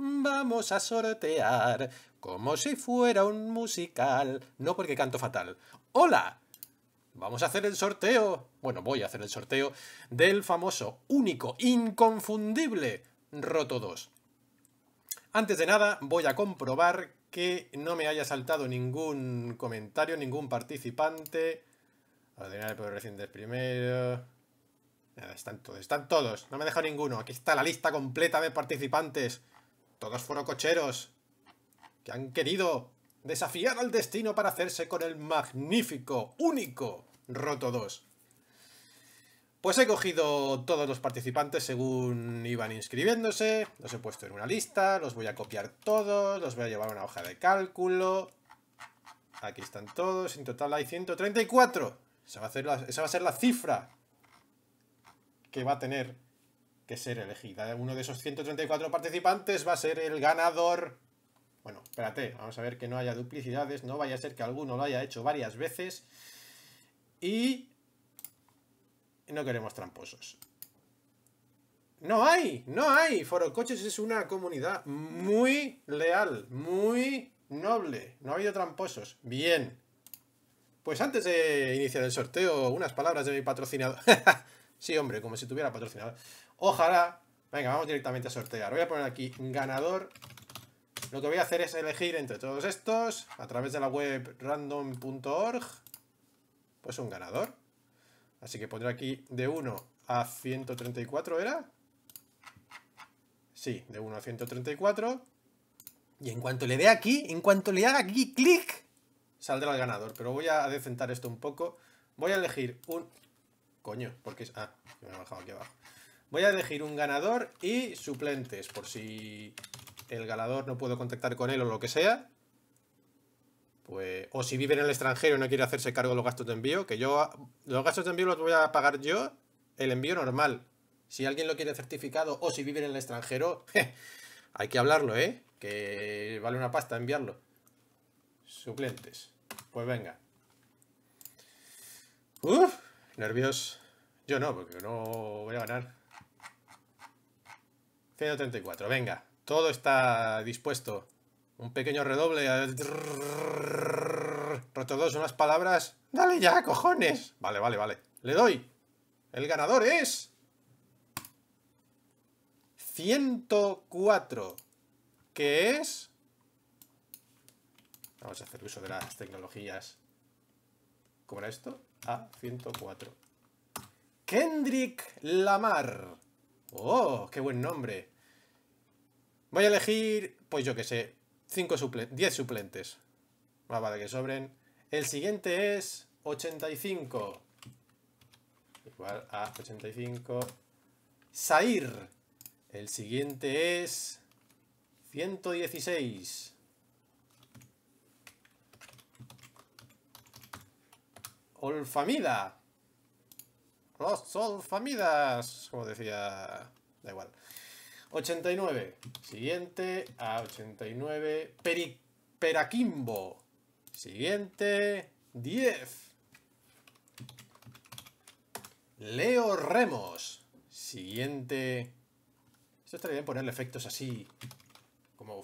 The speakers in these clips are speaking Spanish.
Vamos a sortear como si fuera un musical. No porque canto fatal. ¡Hola! Vamos a hacer el sorteo. Bueno, voy a hacer el sorteo del famoso, único, inconfundible Roto 2. Antes de nada, voy a comprobar que no me haya saltado ningún comentario, ningún participante. Ordenar el poder primero. están todos, están todos. No me deja ninguno. Aquí está la lista completa de participantes. Todos fueron cocheros que han querido desafiar al destino para hacerse con el magnífico, único Roto 2. Pues he cogido todos los participantes según iban inscribiéndose, los he puesto en una lista, los voy a copiar todos, los voy a llevar a una hoja de cálculo. Aquí están todos, en total hay 134. Esa va a ser la, esa va a ser la cifra que va a tener que ser elegida. Uno de esos 134 participantes va a ser el ganador. Bueno, espérate, vamos a ver que no haya duplicidades, no vaya a ser que alguno lo haya hecho varias veces. Y no queremos tramposos. No hay, no hay. Foro Coches es una comunidad muy leal, muy noble. No ha habido tramposos. Bien. Pues antes de iniciar el sorteo, unas palabras de mi patrocinador. Sí, hombre, como si tuviera patrocinador. Ojalá. Venga, vamos directamente a sortear. Voy a poner aquí ganador. Lo que voy a hacer es elegir entre todos estos, a través de la web random.org, pues un ganador. Así que pondré aquí de 1 a 134, ¿era? Sí, de 1 a 134. Y en cuanto le dé aquí, en cuanto le haga aquí clic, saldrá el ganador. Pero voy a decentar esto un poco. Voy a elegir un Coño, porque es... Ah, me he bajado aquí abajo. Voy a elegir un ganador y suplentes, por si el ganador no puedo contactar con él o lo que sea. Pues, o si vive en el extranjero y no quiere hacerse cargo de los gastos de envío, que yo los gastos de envío los voy a pagar yo, el envío normal. Si alguien lo quiere certificado o si vive en el extranjero, hay que hablarlo, ¿eh? Que vale una pasta enviarlo. Suplentes. Pues venga. Uf. ¿Nervios? Yo no, porque no voy a ganar. 134, venga. Todo está dispuesto. Un pequeño redoble. Roto dos, unas palabras. ¡Dale ya, cojones! Vale, vale, vale. Le doy. El ganador es... 104. ¿Qué es... Vamos a hacer uso de las tecnologías. ¿Cómo era esto? a 104. Kendrick Lamar. ¡Oh, qué buen nombre! Voy a elegir, pues yo que sé, 10 suplentes. Más vale que sobren. El siguiente es 85. Igual a 85. Sair. El siguiente es 116. Olfamida. Los Olfamidas, como decía... Da igual. 89. Siguiente a 89. Peri Siguiente. 10. Leo Remos. Siguiente. Esto estaría bien ponerle efectos así. Como...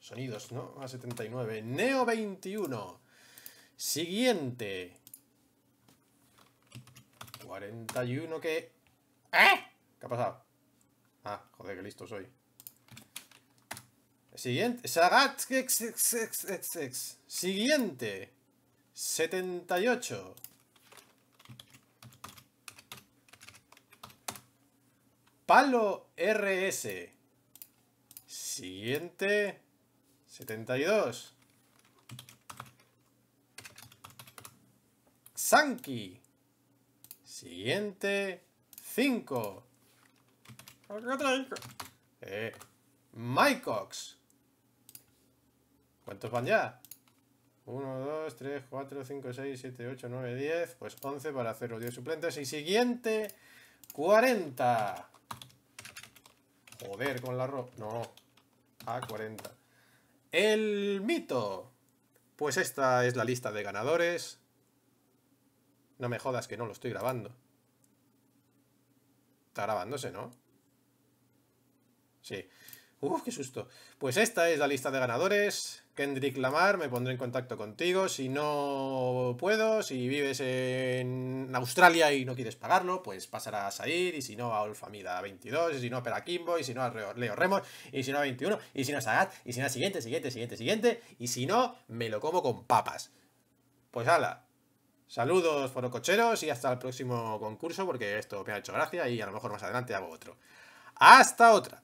Sonidos, ¿no? A 79. Neo 21. Siguiente. 41 que... ¿Eh? ¿Qué ha pasado? Ah, joder, que listo soy. Siguiente. Sagat. Siguiente. 78. Palo RS. Siguiente. 72. Sanki. Siguiente. 5. Eh. Mycox. ¿Cuántos van ya? 1, 2, 3, 4, 5, 6, 7, 8, 9, 10. Pues 11 para hacer los 10 suplentes. Y siguiente, 40. Joder, con la ropa. No, a 40. El mito. Pues esta es la lista de ganadores. No me jodas que no lo estoy grabando. Está grabándose, ¿no? Sí. Uf, qué susto. Pues esta es la lista de ganadores. Kendrick Lamar, me pondré en contacto contigo. Si no puedo, si vives en Australia y no quieres pagarlo, pues pasarás a ir. Y si no, a Olfamida 22. Y si no, a Perakimbo Y si no, a Leo Remos. Y si no, a 21. Y si no, a Sagat. Y si no, a siguiente, siguiente, siguiente, siguiente. Y si no, me lo como con papas. Pues ala, Saludos forococheros y hasta el próximo concurso porque esto me ha hecho gracia y a lo mejor más adelante hago otro. ¡Hasta otra!